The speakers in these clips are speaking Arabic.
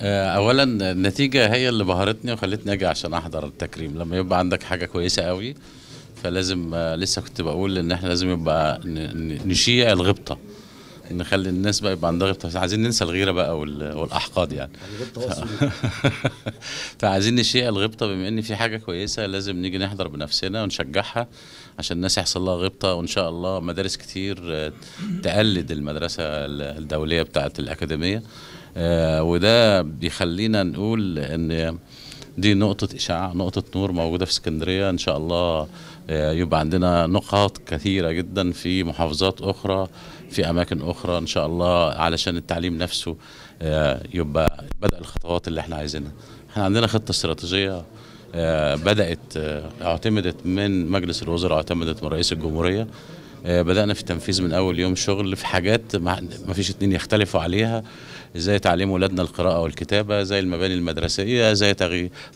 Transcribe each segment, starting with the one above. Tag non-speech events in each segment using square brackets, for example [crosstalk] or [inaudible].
آه، اولا النتيجه هي اللي بهرتني وخلتني اجي عشان احضر التكريم لما يبقى عندك حاجه كويسه قوي فلازم آه، لسه كنت بقول ان احنا لازم يبقى نشيع الغبطه نخلي الناس بقى يبقى عندها غيره عايزين ننسى الغيره بقى والاحقاد يعني, يعني [laughs] فعايزين نشيع الغبطه بما ان في حاجه كويسه لازم نيجي نحضر بنفسنا ونشجعها عشان الناس يحصل لها غبطه وان شاء الله مدارس كتير آه، تقلد المدرسه الدوليه بتاعه الاكاديميه آه، وده بيخلينا نقول ان دي نقطة إشعاع نقطة نور موجودة في اسكندرية إن شاء الله آه، يبقى عندنا نقاط كثيرة جدا في محافظات أخرى في أماكن أخرى إن شاء الله علشان التعليم نفسه آه، يبقى بدأ الخطوات اللي احنا عايزينها احنا عندنا خطة استراتيجية آه، بدأت اعتمدت من مجلس الوزراء اعتمدت من رئيس الجمهورية آه، بدأنا في التنفيذ من أول يوم شغل في حاجات ما فيش اتنين يختلفوا عليها زي تعليم ولادنا القراءة والكتابة زي المباني المدرسية زي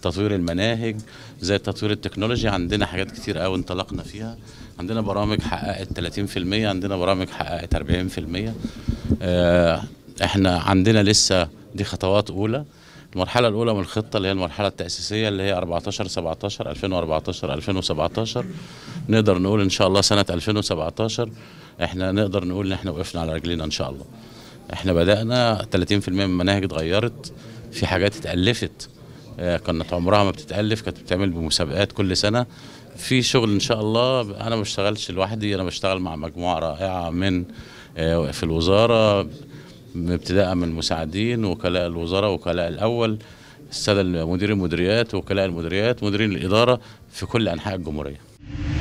تطوير المناهج زي تطوير التكنولوجيا عندنا حاجات كتير قوي انطلقنا فيها عندنا برامج حققت 30% عندنا برامج حققت 40% آه، احنا عندنا لسه دي خطوات أولى المرحلة الأولى من الخطة اللي هي المرحلة التأسيسية اللي هي 14 17 2014 2017 نقدر نقول إن شاء الله سنة 2017 إحنا نقدر نقول إن إحنا وقفنا على رجلينا إن شاء الله. إحنا بدأنا 30% من المناهج اتغيرت في حاجات اتألفت آه، كانت عمرها ما بتتألف كانت بتتعمل بمسابقات كل سنة في شغل إن شاء الله أنا ما بشتغلش لوحدي أنا بشتغل مع مجموعة رائعة من آه، في الوزارة ابتداء من المساعدين وكلاء الوزراء وكلاء الأول السادة مدير المديريات وكلاء المديريات مديرين الإدارة في كل أنحاء الجمهورية